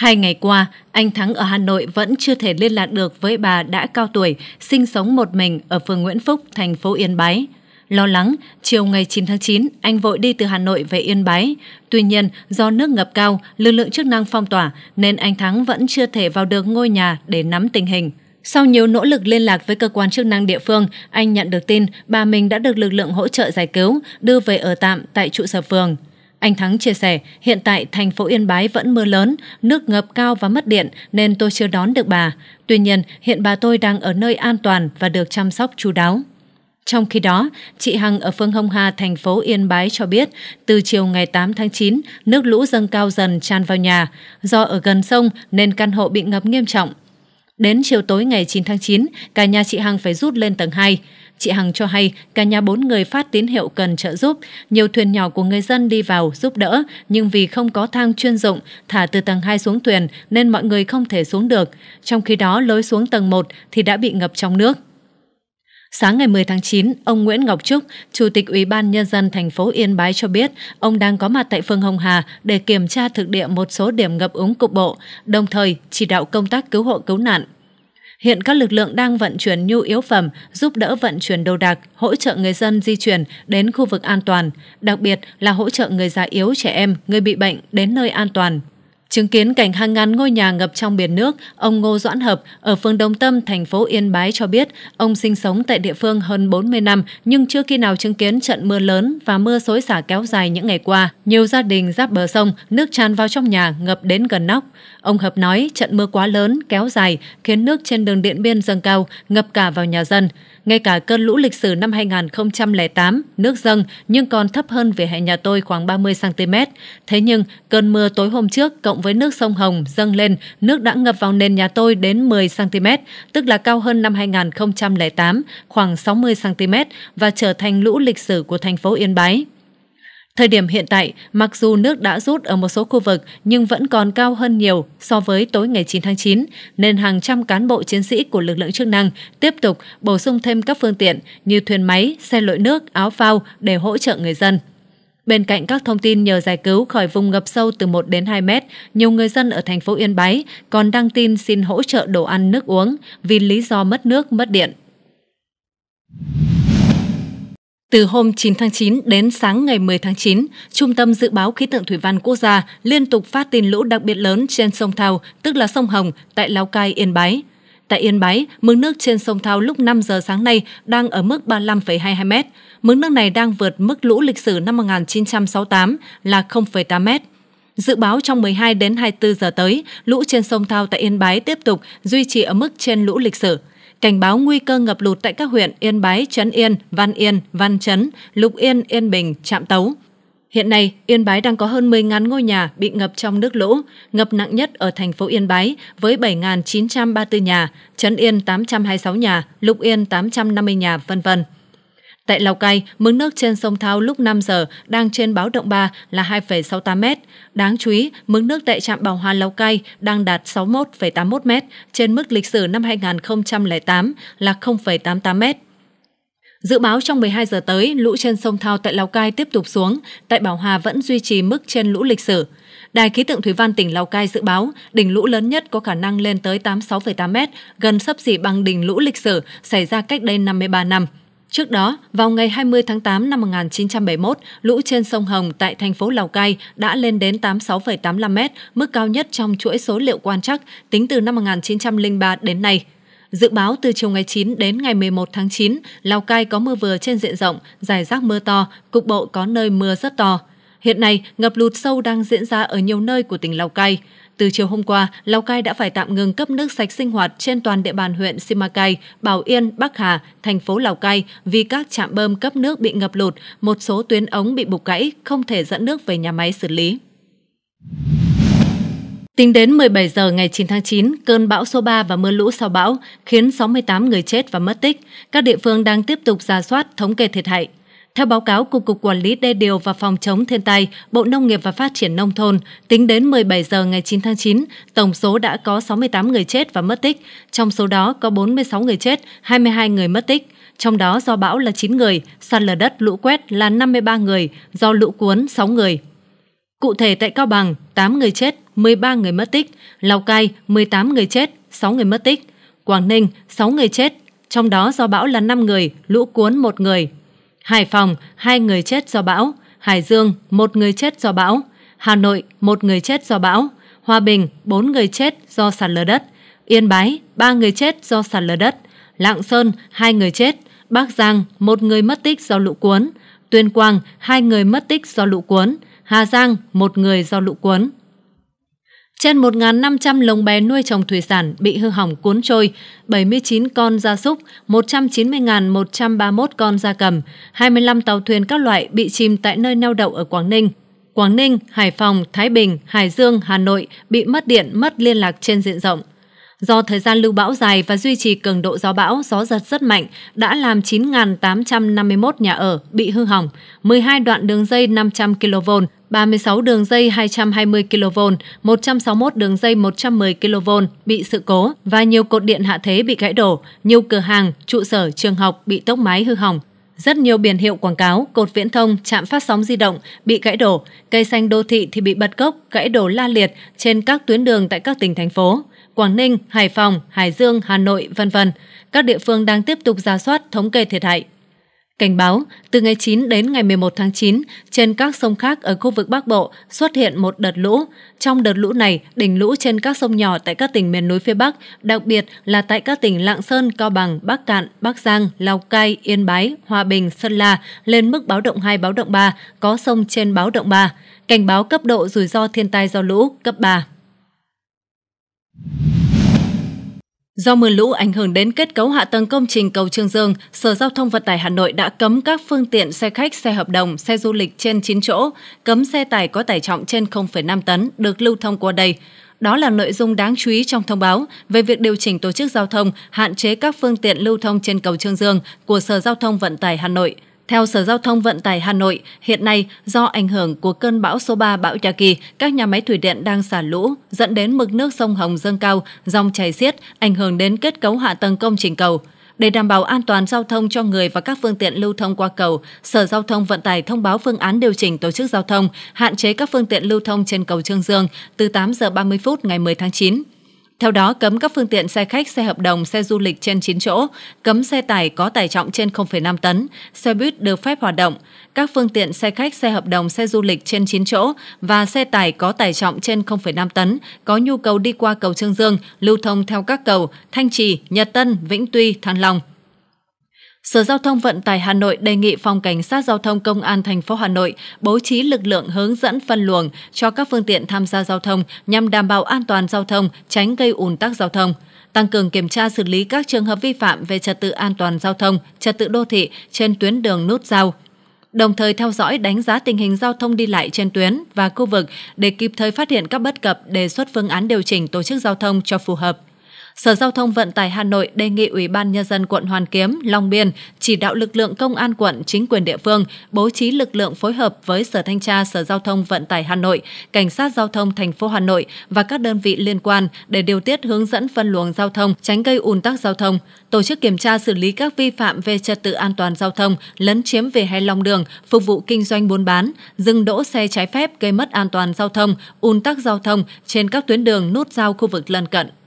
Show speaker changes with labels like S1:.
S1: Hai ngày qua, anh Thắng ở Hà Nội vẫn chưa thể liên lạc được với bà đã cao tuổi, sinh sống một mình ở phường Nguyễn Phúc, thành phố Yên Bái. Lo lắng, chiều ngày 9 tháng 9, anh vội đi từ Hà Nội về Yên Bái. Tuy nhiên, do nước ngập cao, lực lượng chức năng phong tỏa, nên anh Thắng vẫn chưa thể vào được ngôi nhà để nắm tình hình. Sau nhiều nỗ lực liên lạc với cơ quan chức năng địa phương, anh nhận được tin bà mình đã được lực lượng hỗ trợ giải cứu, đưa về ở tạm tại trụ sở phường. Anh Thắng chia sẻ, hiện tại thành phố Yên Bái vẫn mưa lớn, nước ngập cao và mất điện nên tôi chưa đón được bà. Tuy nhiên, hiện bà tôi đang ở nơi an toàn và được chăm sóc chú đáo. Trong khi đó, chị Hằng ở phương Hồng Hà, thành phố Yên Bái cho biết, từ chiều ngày 8 tháng 9, nước lũ dâng cao dần tràn vào nhà. Do ở gần sông nên căn hộ bị ngập nghiêm trọng. Đến chiều tối ngày 9 tháng 9, cả nhà chị Hằng phải rút lên tầng 2. Chị Hằng cho hay, cả nhà bốn người phát tín hiệu cần trợ giúp. Nhiều thuyền nhỏ của người dân đi vào giúp đỡ, nhưng vì không có thang chuyên dụng, thả từ tầng 2 xuống thuyền nên mọi người không thể xuống được. Trong khi đó, lối xuống tầng 1 thì đã bị ngập trong nước. Sáng ngày 10 tháng 9, ông Nguyễn Ngọc Trúc, Chủ tịch Ủy ban Nhân dân thành phố Yên Bái cho biết, ông đang có mặt tại phường Hồng Hà để kiểm tra thực địa một số điểm ngập úng cục bộ, đồng thời chỉ đạo công tác cứu hộ cứu nạn Hiện các lực lượng đang vận chuyển nhu yếu phẩm, giúp đỡ vận chuyển đồ đạc, hỗ trợ người dân di chuyển đến khu vực an toàn, đặc biệt là hỗ trợ người già yếu, trẻ em, người bị bệnh đến nơi an toàn, Chứng kiến cảnh hàng ngàn ngôi nhà ngập trong biển nước, ông Ngô Doãn Hợp ở phường Đông Tâm, thành phố Yên Bái cho biết ông sinh sống tại địa phương hơn 40 năm nhưng chưa khi nào chứng kiến trận mưa lớn và mưa xối xả kéo dài những ngày qua. Nhiều gia đình giáp bờ sông, nước tràn vào trong nhà ngập đến gần nóc. Ông Hợp nói trận mưa quá lớn, kéo dài khiến nước trên đường Điện Biên dâng cao, ngập cả vào nhà dân. Ngay cả cơn lũ lịch sử năm 2008, nước dâng nhưng còn thấp hơn về hệ nhà tôi khoảng 30cm. Thế nhưng, cơn mưa tối hôm trước cộng với nước sông Hồng dâng lên, nước đã ngập vào nền nhà tôi đến 10cm, tức là cao hơn năm 2008, khoảng 60cm và trở thành lũ lịch sử của thành phố Yên Bái. Thời điểm hiện tại, mặc dù nước đã rút ở một số khu vực nhưng vẫn còn cao hơn nhiều so với tối ngày 9 tháng 9, nên hàng trăm cán bộ chiến sĩ của lực lượng chức năng tiếp tục bổ sung thêm các phương tiện như thuyền máy, xe lội nước, áo phao để hỗ trợ người dân. Bên cạnh các thông tin nhờ giải cứu khỏi vùng ngập sâu từ 1 đến 2 mét, nhiều người dân ở thành phố Yên Bái còn đăng tin xin hỗ trợ đồ ăn nước uống vì lý do mất nước, mất điện. Từ hôm 9 tháng 9 đến sáng ngày 10 tháng 9, Trung tâm Dự báo Khí tượng Thủy văn Quốc gia liên tục phát tin lũ đặc biệt lớn trên sông Thao, tức là sông Hồng, tại Lào Cai, Yên Bái. Tại Yên Bái, mực nước trên sông Thao lúc 5 giờ sáng nay đang ở mức 35,22 m. Mực nước này đang vượt mức lũ lịch sử năm 1968 là 0,8 m. Dự báo trong 12 đến 24 giờ tới, lũ trên sông Thao tại Yên Bái tiếp tục duy trì ở mức trên lũ lịch sử cảnh báo nguy cơ ngập lụt tại các huyện Yên Bái, Trấn Yên, Văn Yên, Văn Chấn, Lục Yên, Yên Bình, Trạm Tấu. Hiện nay, Yên Bái đang có hơn 10.000 ngôi nhà bị ngập trong nước lũ, ngập nặng nhất ở thành phố Yên Bái với 7.934 nhà, Trấn Yên 826 nhà, Lục Yên 850 nhà, vân vân. Tại Lào Cai, mực nước trên sông Thao lúc 5 giờ đang trên báo động 3 là 2,68 m. Đáng chú ý, mực nước tại trạm Bảo Hòa Lào Cai đang đạt 61,81 m trên mức lịch sử năm 2008 là 0,88 m. Dự báo trong 12 giờ tới, lũ trên sông Thao tại Lào Cai tiếp tục xuống, tại Bảo Hà vẫn duy trì mức trên lũ lịch sử. Đài khí tượng thủy văn tỉnh Lào Cai dự báo đỉnh lũ lớn nhất có khả năng lên tới 86,8 m, gần sấp xỉ bằng đỉnh lũ lịch sử xảy ra cách đây 53 năm. Trước đó, vào ngày 20 tháng 8 năm 1971, lũ trên sông Hồng tại thành phố Lào Cai đã lên đến 86,85 m, mức cao nhất trong chuỗi số liệu quan trắc tính từ năm 1903 đến nay. Dự báo từ chiều ngày 9 đến ngày 11 tháng 9, Lào Cai có mưa vừa trên diện rộng, dài rác mưa to, cục bộ có nơi mưa rất to. Hiện nay, ngập lụt sâu đang diễn ra ở nhiều nơi của tỉnh Lào Cai. Từ chiều hôm qua, Lào Cai đã phải tạm ngừng cấp nước sạch sinh hoạt trên toàn địa bàn huyện Simacai, Bảo Yên, Bắc Hà, thành phố Lào Cai vì các trạm bơm cấp nước bị ngập lụt, một số tuyến ống bị bục gãy, không thể dẫn nước về nhà máy xử lý. Tính đến 17 giờ ngày 9 tháng 9, cơn bão số 3 và mưa lũ sau bão khiến 68 người chết và mất tích. Các địa phương đang tiếp tục ra soát thống kê thiệt hại. Theo báo cáo của Cục Quản lý Đê điều và Phòng chống thiên tai, Bộ Nông nghiệp và Phát triển Nông thôn, tính đến 17 giờ ngày 9 tháng 9, tổng số đã có 68 người chết và mất tích. Trong số đó có 46 người chết, 22 người mất tích. Trong đó do bão là 9 người, sạt lở đất lũ quét là 53 người, do lũ cuốn 6 người. Cụ thể tại Cao Bằng, 8 người chết, 13 người mất tích, Lào Cai 18 người chết, 6 người mất tích, Quảng Ninh 6 người chết, trong đó do bão là 5 người, lũ cuốn 1 người. Hải Phòng, hai người chết do bão. Hải Dương, một người chết do bão. Hà Nội, một người chết do bão. Hòa Bình, bốn người chết do sạt lở đất. Yên Bái, ba người chết do sạt lở đất. Lạng Sơn, hai người chết. Bắc Giang, một người mất tích do lũ cuốn. Tuyên Quang, hai người mất tích do lũ cuốn. Hà Giang, một người do lũ cuốn. Trên 1.500 lồng bè nuôi trồng thủy sản bị hư hỏng cuốn trôi, 79 con gia súc, 190.131 con gia cầm, 25 tàu thuyền các loại bị chìm tại nơi neo đậu ở Quảng Ninh. Quảng Ninh, Hải Phòng, Thái Bình, Hải Dương, Hà Nội bị mất điện, mất liên lạc trên diện rộng. Do thời gian lưu bão dài và duy trì cường độ gió bão, gió giật rất mạnh đã làm 9.851 nhà ở bị hư hỏng, 12 đoạn đường dây 500 kV, 36 đường dây 220 kV, 161 đường dây 110 kV bị sự cố và nhiều cột điện hạ thế bị gãy đổ, nhiều cửa hàng, trụ sở, trường học bị tốc mái hư hỏng. Rất nhiều biển hiệu quảng cáo, cột viễn thông, trạm phát sóng di động bị gãy đổ, cây xanh đô thị thì bị bật gốc, gãy đổ la liệt trên các tuyến đường tại các tỉnh thành phố. Quảng Ninh, Hải Phòng, Hải Dương, Hà Nội, vân vân. Các địa phương đang tiếp tục ra soát, thống kê thiệt hại, Cảnh báo, từ ngày 9 đến ngày 11 tháng 9, trên các sông khác ở khu vực Bắc Bộ xuất hiện một đợt lũ. Trong đợt lũ này, đỉnh lũ trên các sông nhỏ tại các tỉnh miền núi phía Bắc, đặc biệt là tại các tỉnh Lạng Sơn, Cao Bằng, Bắc Cạn, Bắc Giang, Lào Cai, Yên Bái, Hòa Bình, Sơn La lên mức báo động 2, báo động 3, có sông trên báo động 3. Cảnh báo cấp độ rủi ro thiên tai do lũ cấp 3. Do mưa lũ ảnh hưởng đến kết cấu hạ tầng công trình cầu Trương Dương, Sở Giao thông Vận tải Hà Nội đã cấm các phương tiện xe khách, xe hợp đồng, xe du lịch trên 9 chỗ, cấm xe tải có tải trọng trên 0,5 tấn được lưu thông qua đây. Đó là nội dung đáng chú ý trong thông báo về việc điều chỉnh tổ chức giao thông, hạn chế các phương tiện lưu thông trên cầu Trương Dương của Sở Giao thông Vận tải Hà Nội – theo Sở Giao thông Vận tải Hà Nội, hiện nay do ảnh hưởng của cơn bão số 3 bão Trà Kỳ, các nhà máy thủy điện đang xả lũ, dẫn đến mực nước sông Hồng dâng cao, dòng chảy xiết, ảnh hưởng đến kết cấu hạ tầng công trình cầu. Để đảm bảo an toàn giao thông cho người và các phương tiện lưu thông qua cầu, Sở Giao thông Vận tải thông báo phương án điều chỉnh tổ chức giao thông, hạn chế các phương tiện lưu thông trên cầu Trương Dương từ 8 giờ 30 phút ngày 10 tháng 9. Theo đó, cấm các phương tiện xe khách, xe hợp đồng, xe du lịch trên 9 chỗ, cấm xe tải có tải trọng trên 0,5 tấn, xe buýt được phép hoạt động. Các phương tiện xe khách, xe hợp đồng, xe du lịch trên 9 chỗ và xe tải có tải trọng trên 0,5 tấn có nhu cầu đi qua cầu Trương Dương, lưu thông theo các cầu Thanh Trì, Nhật Tân, Vĩnh Tuy, Thăng Long Sở Giao thông Vận tải Hà Nội đề nghị Phòng Cảnh sát Giao thông Công an thành phố Hà Nội bố trí lực lượng hướng dẫn phân luồng cho các phương tiện tham gia giao thông nhằm đảm bảo an toàn giao thông, tránh gây ùn tắc giao thông tăng cường kiểm tra xử lý các trường hợp vi phạm về trật tự an toàn giao thông, trật tự đô thị trên tuyến đường nút giao. Đồng thời theo dõi đánh giá tình hình giao thông đi lại trên tuyến và khu vực để kịp thời phát hiện các bất cập, đề xuất phương án điều chỉnh tổ chức giao thông cho phù hợp. Sở Giao thông Vận tải Hà Nội đề nghị Ủy ban Nhân dân quận Hoàn Kiếm, Long Biên chỉ đạo lực lượng công an quận, chính quyền địa phương bố trí lực lượng phối hợp với Sở Thanh tra Sở Giao thông Vận tải Hà Nội, Cảnh sát Giao thông thành phố Hà Nội và các đơn vị liên quan để điều tiết hướng dẫn phân luồng giao thông, tránh gây ùn tắc giao thông, tổ chức kiểm tra xử lý các vi phạm về trật tự an toàn giao thông, lấn chiếm vỉa hè lòng đường, phục vụ kinh doanh buôn bán, dừng đỗ xe trái phép gây mất an toàn giao thông, ùn tắc giao thông trên các tuyến đường nút giao khu vực lân cận.